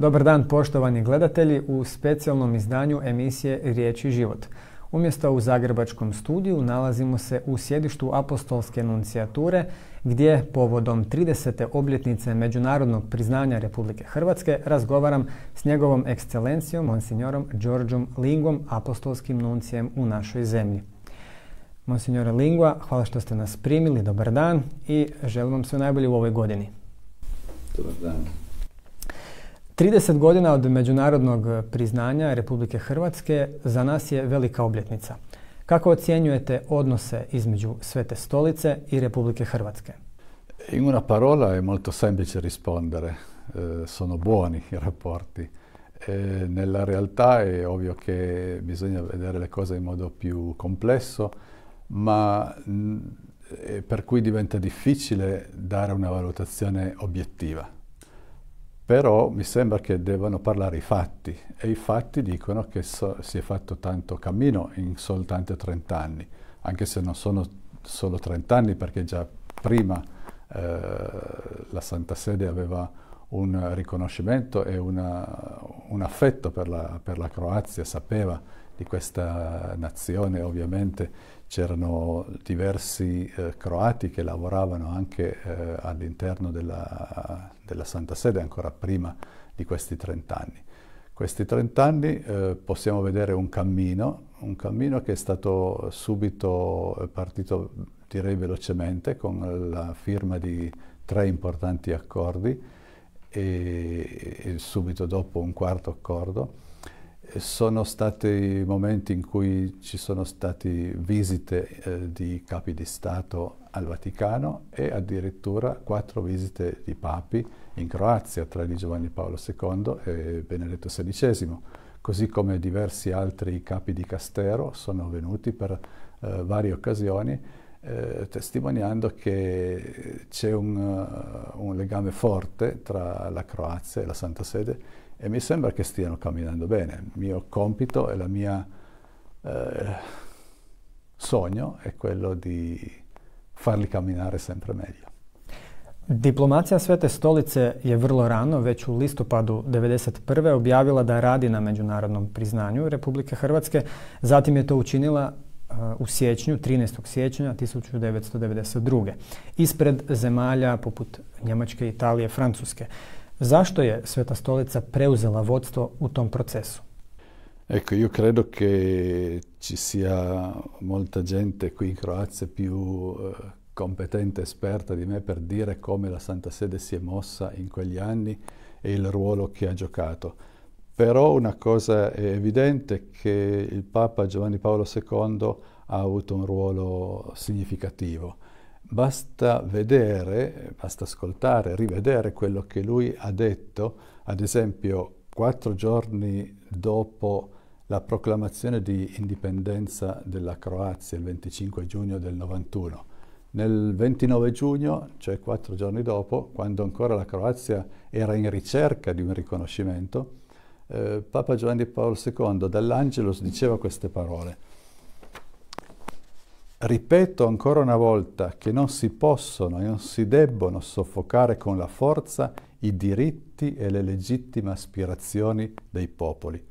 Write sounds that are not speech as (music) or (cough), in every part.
Dobar dan poštovani gledatelji u specijalnom izdanju emisije Riječi život. Umjesto u Zagrebačkom studiju nalazimo se u sjedištu apostolske nuncijature gdje povodom 30. obljetnice međunarodnog priznanja Republike Hrvatske razgovaram s njegovom ekscelencijom monsignorom Đorđom Lingom, apostolskim nuncijem u našoj zemlji. Monsignore Lingua, hvala što ste nas primili, dobar dan i želim vam sve najbolje u ovoj godini. Dobar dan. 30 godina od međunarodnog priznanja Republike Hrvatske za nas je velika obljetnica. Kako ocjenjujete odnose između Svete stolice i Republike Hrvatske? In una parola è molto semplice rispondere, eh, sono buoni i rapporti. Eh, nella realtà è ovvio che bisogna vedere le cose in modo più complesso, ma mm, eh, per cui diventa difficile dare una valutazione obiettiva. però mi sembra che devono parlare i fatti e i fatti dicono che so, si è fatto tanto cammino in soltanto 30 anni, anche se non sono solo 30 anni perché già prima eh, la Santa Sede aveva un riconoscimento e una, un affetto per la, per la Croazia, sapeva di questa nazione ovviamente c'erano diversi eh, croati che lavoravano anche eh, all'interno della, della, Santa Sede ancora prima di questi 30 anni. Questi 30 anni eh, possiamo vedere un cammino, un cammino che è stato subito eh, partito direi velocemente con la firma di tre importanti accordi e, e subito dopo un quarto accordo sono stati momenti in cui ci sono state visite eh, di capi di Stato al Vaticano e addirittura quattro visite di papi in Croazia, tra di Giovanni Paolo II e Benedetto XVI, così come diversi altri capi di Castero sono venuti per eh, varie occasioni, eh, testimoniando che c'è un, eh, un legame forte tra la Croazia e la Santa Sede e mi sembra che stiano camminando bene. Il mio compito e la mia eh, sogno è quello di farli camminare sempre meglio. Diplomacija Svete stolice je vrlo rano, već u listopadu 1991. objavila da radi na međunarodnom priznanju Republike Hrvatske. Zatim je to učinila eh, u siječnju, 13. siječnja 1992. ispred zemalja poput Njemačke, Italije, Francuske. Zašto je Sveta Stolica preuzela vodstvo u tom processo? Ecco, io credo che ci sia molta gente qui in Croazia più eh, competente, esperta di me per dire come la Santa Sede si è mossa in quegli anni e il ruolo che ha giocato. Però una cosa è evidente che il Papa Giovanni Paolo II ha avuto un ruolo significativo Basta vedere, basta ascoltare, rivedere quello che lui ha detto, ad esempio quattro giorni dopo la proclamazione di indipendenza della Croazia il 25 giugno del 91. Nel 29 giugno, cioè quattro giorni dopo, quando ancora la Croazia era in ricerca di un riconoscimento, eh, Papa Giovanni Paolo II dall'Angelus diceva queste parole. Ripeto ancora una volta che non si possono e non si debbono soffocare con la forza i diritti e le legittime aspirazioni dei popoli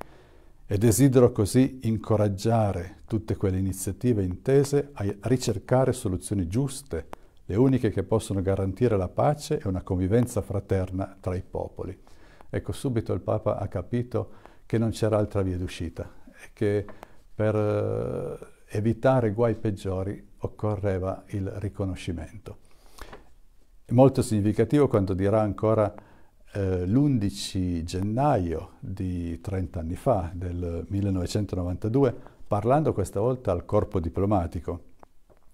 e desidero così incoraggiare tutte quelle iniziative intese a ricercare soluzioni giuste, le uniche che possono garantire la pace e una convivenza fraterna tra i popoli. Ecco, subito il Papa ha capito che non c'era altra via d'uscita e che per eh, evitare guai peggiori occorreva il riconoscimento. È molto significativo quando dirà ancora eh, l'11 gennaio di 30 anni fa, del 1992, parlando questa volta al corpo diplomatico,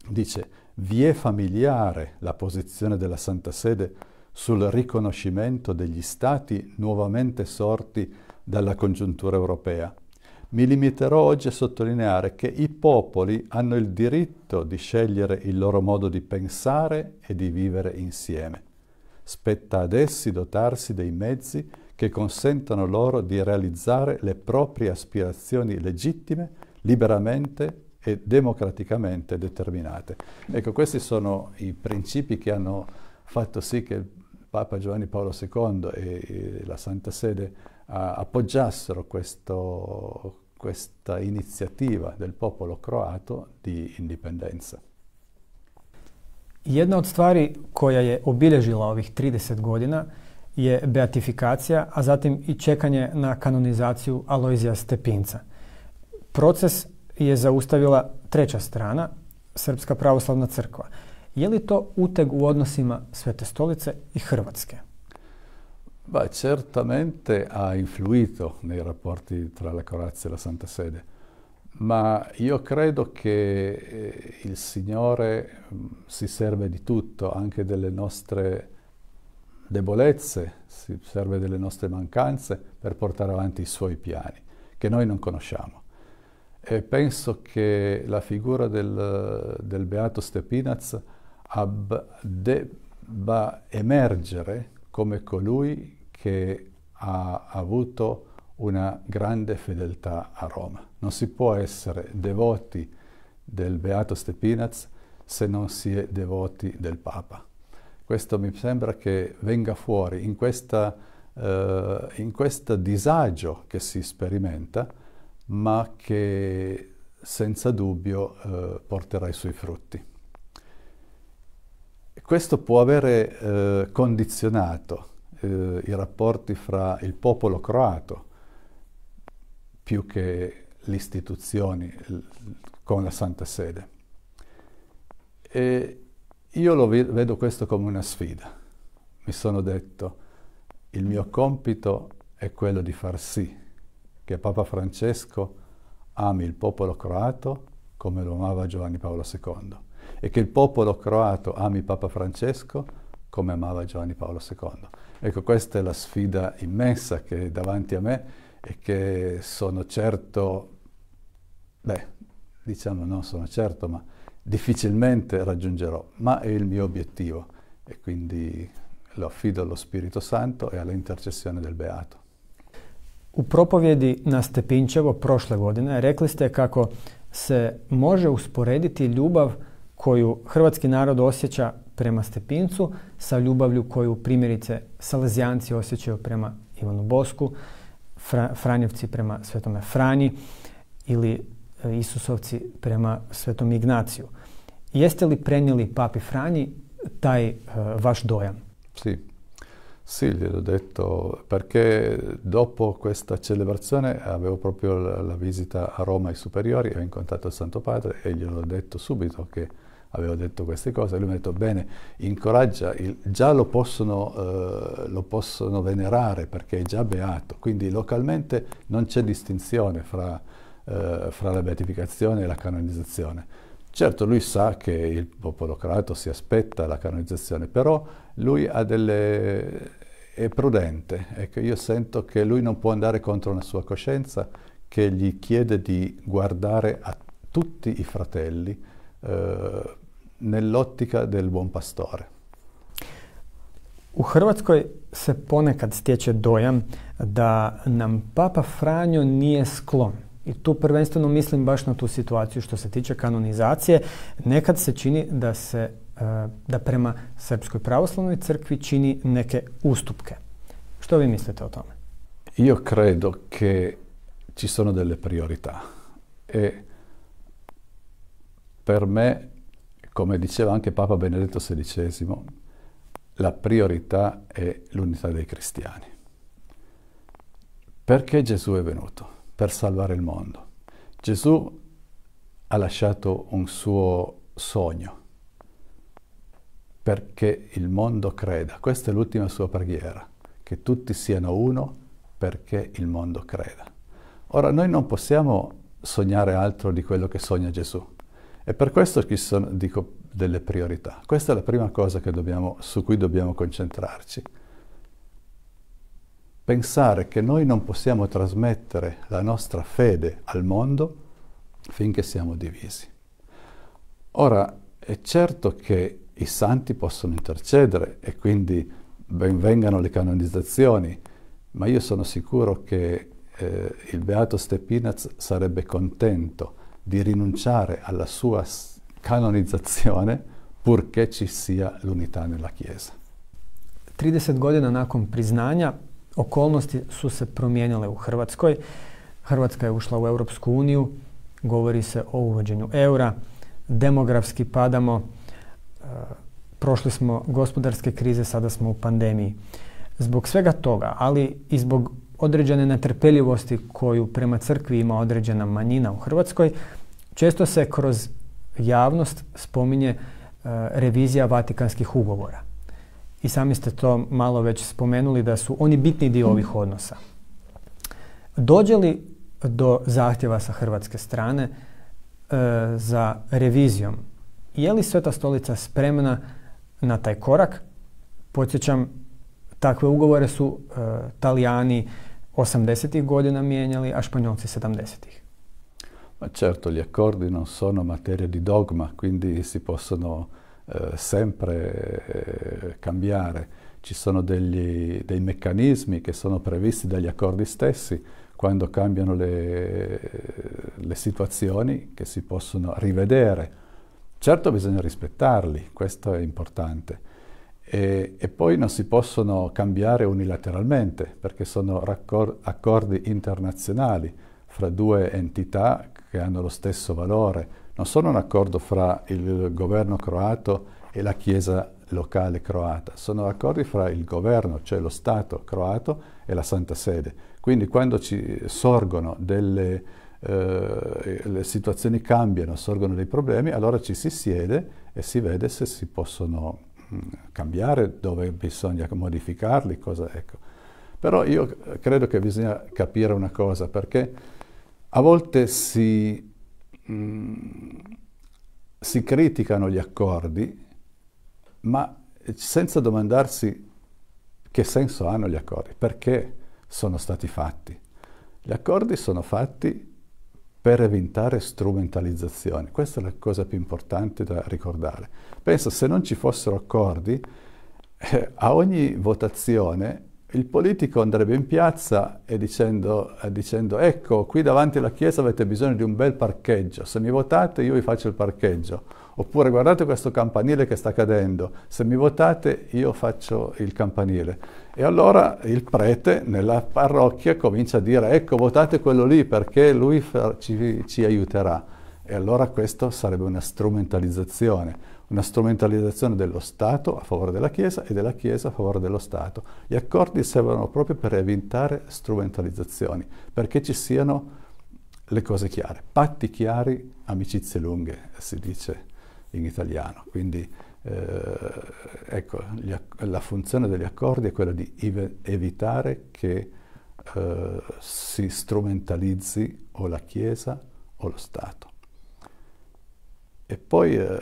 dice vi è familiare la posizione della Santa Sede sul riconoscimento degli stati nuovamente sorti dalla congiuntura europea mi limiterò oggi a sottolineare che i popoli hanno il diritto di scegliere il loro modo di pensare e di vivere insieme. Spetta ad essi dotarsi dei mezzi che consentano loro di realizzare le proprie aspirazioni legittime, liberamente e democraticamente determinate. Ecco, questi sono i principi che hanno fatto sì che il Papa Giovanni Paolo II e la Santa Sede appoggiassero questo, questa iniziativa del popolo croato di indipendenza. Jedna od stvari koja je obilježila ovih 30 godina je beatifikacija, a zatim i čekanje na kanonizaciju Alojzija Stepinca. Proces je zaustavila treća strana, Srpska pravoslavna crkva. Je li to uteg u odnosima Svete stolice i Hrvatske? Beh, certamente ha influito nei rapporti tra la Croazia e la Santa Sede, ma io credo che eh, il Signore mm, si serve di tutto, anche delle nostre debolezze, si serve delle nostre mancanze per portare avanti i suoi piani, che noi non conosciamo. E penso che la figura del, del Beato Stepinaz debba emergere come colui che ha avuto una grande fedeltà a Roma. Non si può essere devoti del Beato Stepinaz se non si è devoti del Papa. Questo mi sembra che venga fuori in, questa, eh, in questo disagio che si sperimenta, ma che senza dubbio eh, porterà i suoi frutti. Questo può avere eh, condizionato eh, i rapporti fra il popolo croato più che le istituzioni con la Santa Sede. E io lo vedo questo come una sfida. Mi sono detto, il mio compito è quello di far sì che Papa Francesco ami il popolo croato come lo amava Giovanni Paolo II e che il popolo croato ami Papa Francesco come amava Giovanni Paolo II. Ecco, questa è la sfida immensa che è davanti a me e che sono certo, beh, diciamo non sono certo, ma difficilmente raggiungerò, ma è il mio obiettivo e quindi lo affido allo Spirito Santo e all'intercessione del Beato. U propovjedi na Stepinčevo prošle godine rekli ste kako se može usporediti ljubav koju hrvatski narod osjeća prema Stepincu, sa ljubavlju koju primjerice Salazijanci osjećaju prema Ivanu Bosku, Fra, Franjevci prema svetome Franji ili e, Isusovci prema svetom Ignaciju. Jeste li prenijeli papi Franji taj eh, vaš dojem? Sì. Sì, gliel'ho detto perché dopo questa celebrazione avevo proprio la, la visita a Roma ai superiori, ho incontrato il Santo Padre e gliel'ho detto subito che avevo detto queste cose, lui mi ha detto bene, incoraggia, il, già lo possono, eh, lo possono, venerare perché è già beato, quindi localmente non c'è distinzione fra, eh, fra la beatificazione e la canonizzazione. Certo lui sa che il popolo croato si aspetta la canonizzazione, però lui delle, è prudente, ecco, io sento che lui non può andare contro una sua coscienza che gli chiede di guardare a tutti i fratelli eh, nell'ottica del buon pastore. U Hrvatskoj se ponekad stječe dojam da nam Papa Franjo nije sklon. I tu prvenstveno mislim baš na tu situaciju što se tiče kanonizacije. Nekad se čini da se e, da prema Srpskoj pravoslavnoj crkvi čini neke ustupke. Što vi mislite o tome? Io credo che ci sono delle priorità e per me Come diceva anche Papa Benedetto XVI, la priorità è l'unità dei cristiani. Perché Gesù è venuto? Per salvare il mondo. Gesù ha lasciato un suo sogno perché il mondo creda. Questa è l'ultima sua preghiera, che tutti siano uno perché il mondo creda. Ora noi non possiamo sognare altro di quello che sogna Gesù e per questo ci sono, dico, delle priorità. Questa è la prima cosa dobbiamo, su cui dobbiamo concentrarci. Pensare che noi non possiamo trasmettere la nostra fede al mondo finché siamo divisi. Ora, è certo che i santi possono intercedere e quindi benvengano le canonizzazioni, ma io sono sicuro che eh, il beato Stepinaz sarebbe contento di rinunciare alla sua canonizzazione purché ci sia l'unità nella Chiesa. 30 godina nakon priznanja okolnosti su se promijenile u Hrvatskoj. Hrvatska je ušla u Europsku uniju, govori se o uvođenju eura, demografski padamo, e, prošli smo gospodarske krize, sada smo u pandemiji. Zbog svega toga, ali i zbog određene netrpeljivosti koju prema crkvi ima određena manjina u Hrvatskoj, često se kroz javnost spominje e, revizija Vatikanskih ugovora. I sami ste to malo već spomenuli da su oni bitni dio ovih odnosa. Dođe li do zahtjeva sa hrvatske strane e, za revizijom? Je li Sveta stolica spremna na taj korak? Podsjećam, Takve ugovore su e, eh, Talijani 80-ih godina mijenjali, a Spagnolci 70-ih. Ma certo, gli accordi non sono materia di dogma, quindi si possono eh, sempre eh, cambiare. Ci sono degli, dei meccanismi che sono previsti dagli accordi stessi quando cambiano le, le situazioni che si possono rivedere. Certo bisogna rispettarli, questo è importante e, e poi non si possono cambiare unilateralmente perché sono raccor- accordi internazionali fra due entità che hanno lo stesso valore. Non sono un accordo fra il governo croato e la Chiesa locale croata, sono accordi fra il governo, cioè lo Stato croato e la Santa Sede. Quindi quando ci sorgono delle eh, le situazioni cambiano, sorgono dei problemi, allora ci si siede e si vede se si possono cambiare, dove bisogna modificarli, cosa, ecco. Però io credo che bisogna capire una cosa, perché a volte si, mh, mm, si criticano gli accordi, ma senza domandarsi che senso hanno gli accordi, perché sono stati fatti. Gli accordi sono fatti per evitare strumentalizzazioni. Questa è la cosa più importante da ricordare. Penso se non ci fossero accordi, eh, a ogni votazione il politico andrebbe in piazza e dicendo, eh, dicendo, ecco qui davanti alla chiesa avete bisogno di un bel parcheggio, se mi votate io vi faccio il parcheggio, oppure guardate questo campanile che sta cadendo, se mi votate io faccio il campanile. E allora il prete nella parrocchia comincia a dire ecco votate quello lì perché lui ci, ci aiuterà. E allora questo sarebbe una strumentalizzazione una strumentalizzazione dello Stato a favore della Chiesa e della Chiesa a favore dello Stato. Gli accordi servono proprio per evitare strumentalizzazioni, perché ci siano le cose chiare, patti chiari, amicizie lunghe, si dice in italiano. Quindi eh, ecco, gli, la funzione degli accordi è quella di evitare che eh, si strumentalizzi o la Chiesa o lo Stato. E poi eh,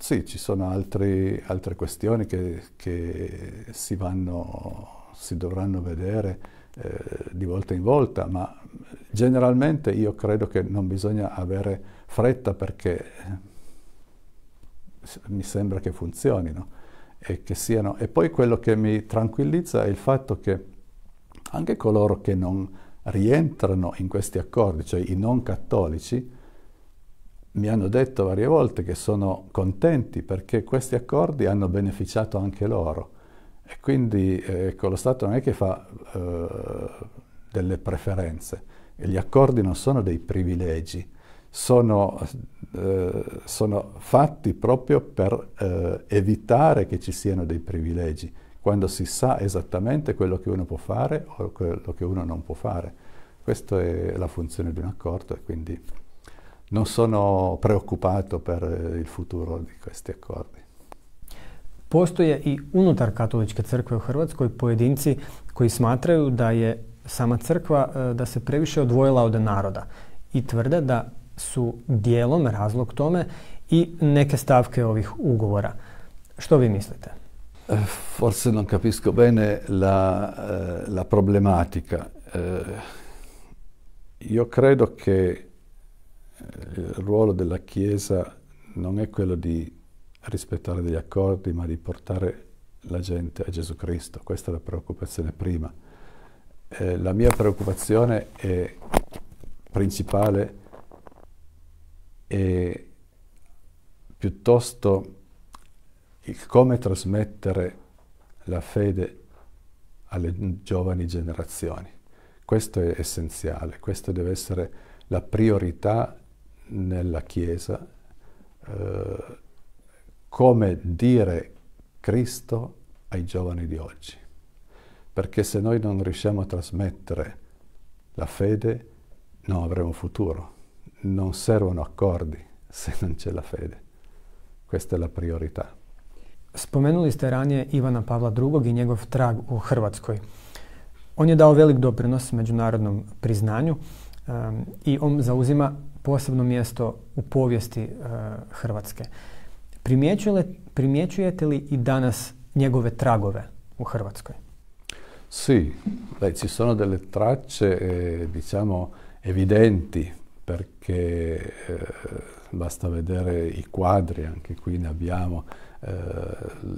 sì, ci sono altri, altre questioni che, che si, vanno, si, dovranno vedere eh, di volta in volta, ma generalmente io credo che non bisogna avere fretta perché eh, mi sembra che funzionino e che siano. E poi quello che mi tranquillizza è il fatto che anche coloro che non rientrano in questi accordi, cioè i non cattolici, mi hanno detto varie volte che sono contenti perché questi accordi hanno beneficiato anche loro e quindi ecco, lo Stato non è che fa eh, delle preferenze, gli accordi non sono dei privilegi, sono, eh, sono fatti proprio per eh, evitare che ci siano dei privilegi, quando si sa esattamente quello che uno può fare o quello che uno non può fare. Questa è la funzione di un accordo e quindi non sono preoccupato per il futuro di questi accordi. Postoje i unutar katoličke crkve u Hrvatskoj pojedinci koji smatraju da je sama crkva e, da se previše odvojila od naroda i tvrde da su dijelom razlog tome i neke stavke ovih ugovora. Što vi mislite? E, forse non capisco bene la, e, la problematica. Io credo che Eh, il ruolo della Chiesa non è quello di rispettare degli accordi, ma di portare la gente a Gesù Cristo. Questa è la preoccupazione prima. Eh, la mia preoccupazione è principale è piuttosto il come trasmettere la fede alle giovani generazioni. Questo è essenziale, questa deve essere la priorità nella Chiesa eh, come dire Cristo ai giovani di oggi. Perché se noi non riusciamo a trasmettere la fede, non avremo futuro. Non servono accordi (laughs) se non c'è la fede. Questa è la priorità. Spomenuli ste ranije Ivana Pavla II i njegov trag u Hrvatskoj. On je dao velik doprinos međunarodnom priznanju um, i on zauzima posebno mjesto u povijesti e, eh, Hrvatske. Primjećujete li i danas njegove tragove u Hrvatskoj? Sì, Beh, ci sono delle tracce eh, diciamo evidenti perché eh, basta vedere i quadri, anche qui ne abbiamo, eh,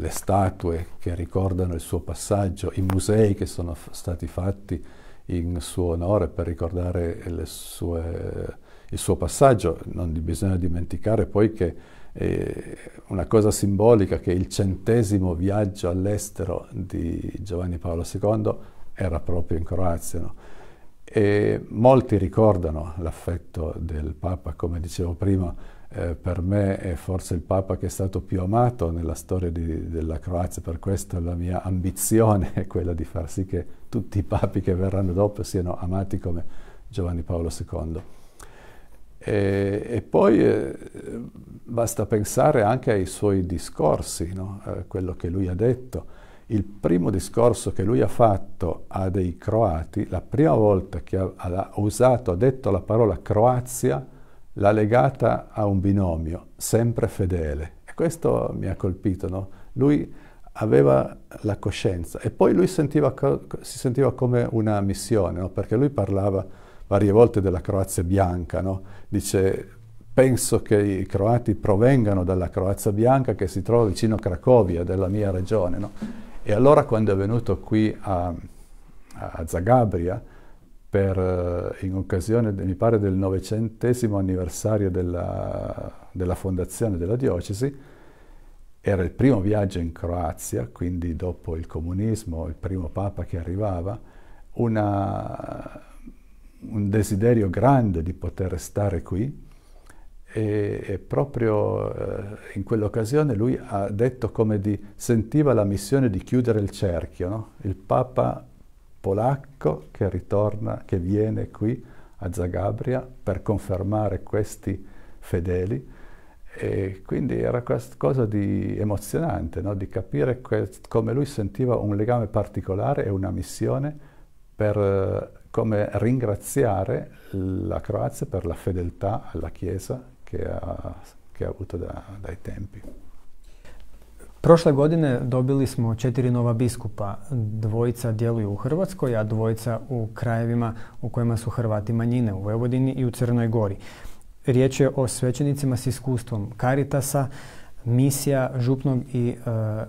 le statue che ricordano il suo passaggio, i musei che sono stati fatti in suo onore per ricordare le sue il suo passaggio. Non bisogna dimenticare poi che eh, una cosa simbolica che il centesimo viaggio all'estero di Giovanni Paolo II era proprio in Croazia. No? E molti ricordano l'affetto del Papa, come dicevo prima, eh, per me è forse il Papa che è stato più amato nella storia di, della Croazia, per questo la mia ambizione è quella di far sì che tutti i papi che verranno dopo siano amati come Giovanni Paolo II. E, e poi eh, basta pensare anche ai suoi discorsi, no? eh, quello che lui ha detto. Il primo discorso che lui ha fatto a dei croati, la prima volta che ha, ha usato, ha detto la parola Croazia, l'ha legata a un binomio, sempre fedele. E questo mi ha colpito, no? Lui aveva la coscienza e poi lui sentiva, si sentiva come una missione, no? perché lui parlava varie volte della Croazia bianca, no? dice penso che i croati provengano dalla Croazia bianca che si trova vicino a Cracovia, della mia regione. No? E allora quando è venuto qui a, a Zagabria, per, eh, in occasione, mi pare, del novecentesimo anniversario della, della fondazione della diocesi, era il primo viaggio in Croazia, quindi dopo il comunismo, il primo papa che arrivava, una, un desiderio grande di poter stare qui e, e proprio eh, in quell'occasione lui ha detto come di, sentiva la missione di chiudere il cerchio, no? il Papa polacco che ritorna, che viene qui a Zagabria per confermare questi fedeli. E quindi era qualcosa di emozionante, no? di capire come lui sentiva un legame particolare e una missione per eh, come ringraziare la Croazia per la fedeltà alla Chiesa che ha, che ha avuto da, dai tempi. Prošle godine dobili smo četiri nova biskupa. Dvojica djeluju u Hrvatskoj, a dvojica u krajevima u kojima su Hrvati manjine, u Vojvodini i u Crnoj Gori. Riječ je o svećenicima s iskustvom Caritasa, misija župnog i e,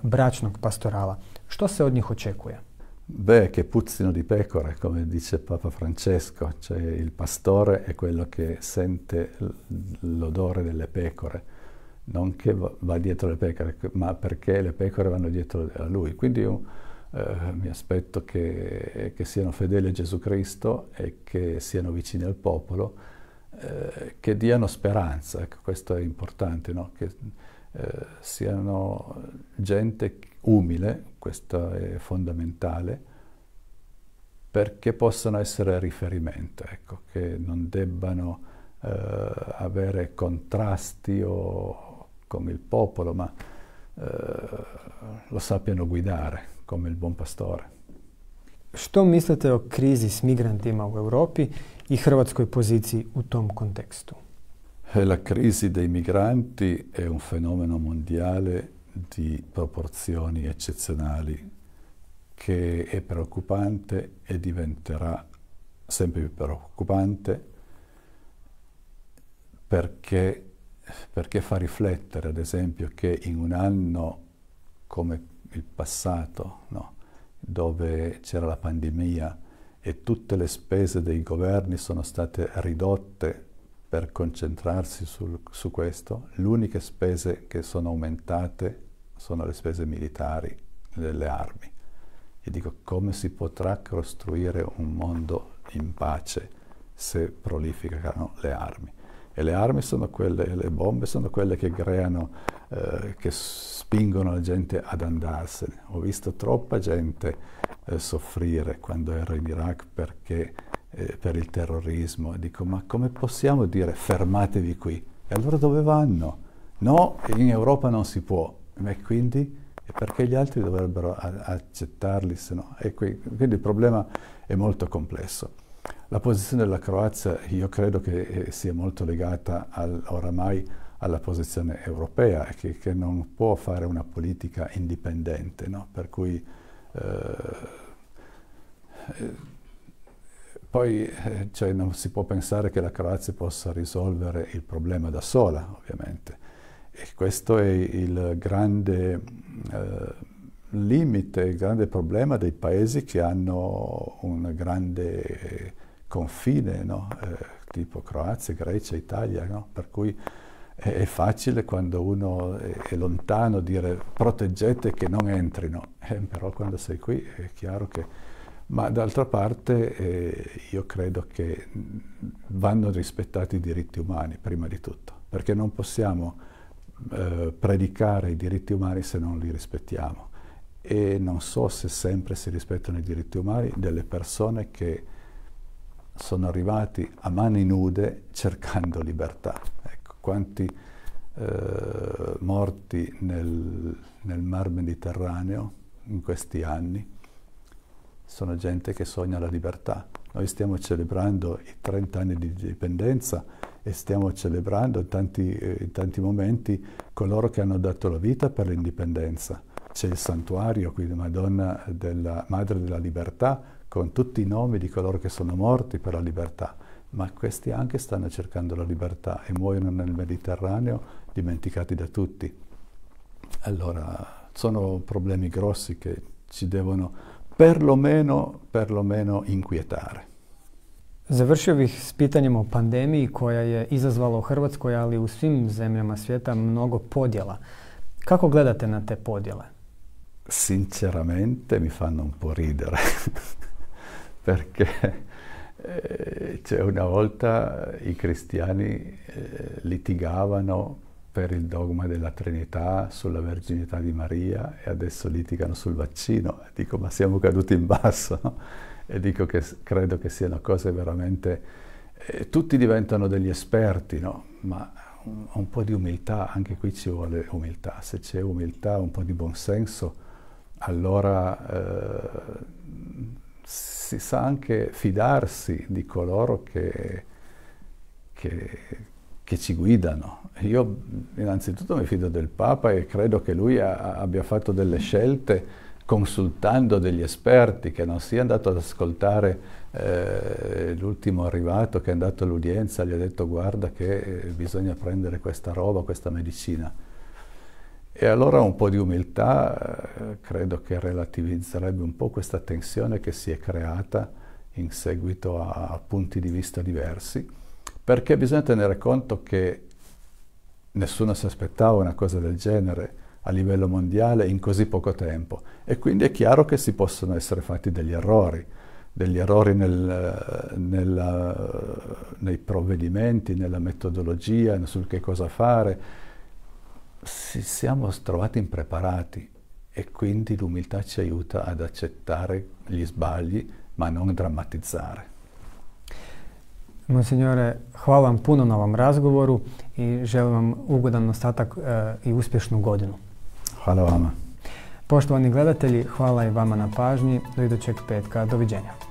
bračnog pastorala. Što se od njih očekuje? Beh, che puzzino di pecore, come dice Papa Francesco, cioè il pastore è quello che sente l'odore delle pecore, non che va dietro le pecore, ma perché le pecore vanno dietro a lui. Quindi io eh, mi aspetto che, che, siano fedeli a Gesù Cristo e che siano vicini al popolo, eh, che diano speranza, ecco, questo è importante, no? che eh, siano gente umile, questo è fondamentale, perché possano essere riferimento, ecco, che non debbano eh, avere contrasti o, con il popolo, ma eh, lo sappiano guidare come il buon pastore. Što mislite o krizi s migrantima u Europi i hrvatskoj poziciji u tom kontekstu? Eh, la crisi dei migranti è un fenomeno mondiale di proporzioni eccezionali che è preoccupante e diventerà sempre più preoccupante perché, perché fa riflettere, ad esempio, che in un anno come il passato, no? dove c'era la pandemia e tutte le spese dei governi sono state ridotte per concentrarsi sul, su questo. Le uniche spese che sono aumentate sono le spese militari delle armi. E dico come si potrà costruire un mondo in pace se prolificano le armi. E le armi sono quelle, le bombe sono quelle che creano, eh, che spingono la gente ad andarsene. Ho visto troppa gente eh, soffrire quando ero in Iraq perché eh, per il terrorismo. Dico, ma come possiamo dire fermatevi qui? E allora dove vanno? No, in Europa non si può. E quindi perché gli altri dovrebbero accettarli se no? E qui, quindi il problema è molto complesso. La posizione della Croazia io credo che eh, sia molto legata al, oramai alla posizione europea, che, che, non può fare una politica indipendente, no? per cui eh, eh poi eh, cioè, non si può pensare che la Croazia possa risolvere il problema da sola, ovviamente. E questo è il grande eh, limite, il grande problema dei paesi che hanno un grande eh, confine, no? eh, tipo Croazia, Grecia, Italia, no? per cui è, è, facile quando uno è, è, lontano dire proteggete che non entrino, eh, però quando sei qui è chiaro che ma d'altra parte eh, io credo che vanno rispettati i diritti umani prima di tutto, perché non possiamo eh, predicare i diritti umani se non li rispettiamo e non so se sempre si rispettano i diritti umani delle persone che sono arrivati a mani nude cercando libertà. Ecco, quanti eh, morti nel, nel mar Mediterraneo in questi anni, sono gente che sogna la libertà. Noi stiamo celebrando i 30 anni di indipendenza e stiamo celebrando in tanti, in eh, tanti momenti coloro che hanno dato la vita per l'indipendenza. C'è il santuario qui Madonna della Madre della Libertà con tutti i nomi di coloro che sono morti per la libertà, ma questi anche stanno cercando la libertà e muoiono nel Mediterraneo dimenticati da tutti. Allora, sono problemi grossi che ci devono perlomeno, perlomeno inquietare. Završio bih s pitanjem o pandemiji koja je izazvala u Hrvatskoj, ali u svim zemljama svijeta mnogo podjela. Kako gledate na te podjele? Sinceramente mi fanno un po' ridere, (laughs) perché eh, cioè, una volta i cristiani eh, litigavano per il dogma della Trinità, sulla verginità di Maria e adesso litigano sul vaccino. dico, ma siamo caduti in basso? No? E dico che credo che siano cose veramente... Eh, tutti diventano degli esperti, no? Ma un, un, po' di umiltà, anche qui ci vuole umiltà. Se c'è umiltà, un po' di buonsenso, allora eh, si sa anche fidarsi di coloro che, che che ci guidano. Io innanzitutto mi fido del Papa e credo che lui a, abbia fatto delle scelte consultando degli esperti, che non sia andato ad ascoltare eh, l'ultimo arrivato che è andato all'udienza, gli ha detto guarda che eh, bisogna prendere questa roba, questa medicina. E allora un po' di umiltà eh, credo che relativizzerebbe un po' questa tensione che si è creata in seguito a, a punti di vista diversi perché bisogna tenere conto che nessuno si aspettava una cosa del genere a livello mondiale in così poco tempo e quindi è chiaro che si possono essere fatti degli errori, degli errori nel, nella, nei provvedimenti, nella metodologia, sul che cosa fare. Si siamo trovati impreparati e quindi l'umiltà ci aiuta ad accettare gli sbagli ma non drammatizzare. Monsignore, hvala vam puno na ovom razgovoru i želim vam ugodan ostatak e, i uspješnu godinu. Hvala vama. Poštovani gledatelji, hvala i vama na pažnji. Do idućeg petka. Doviđenja.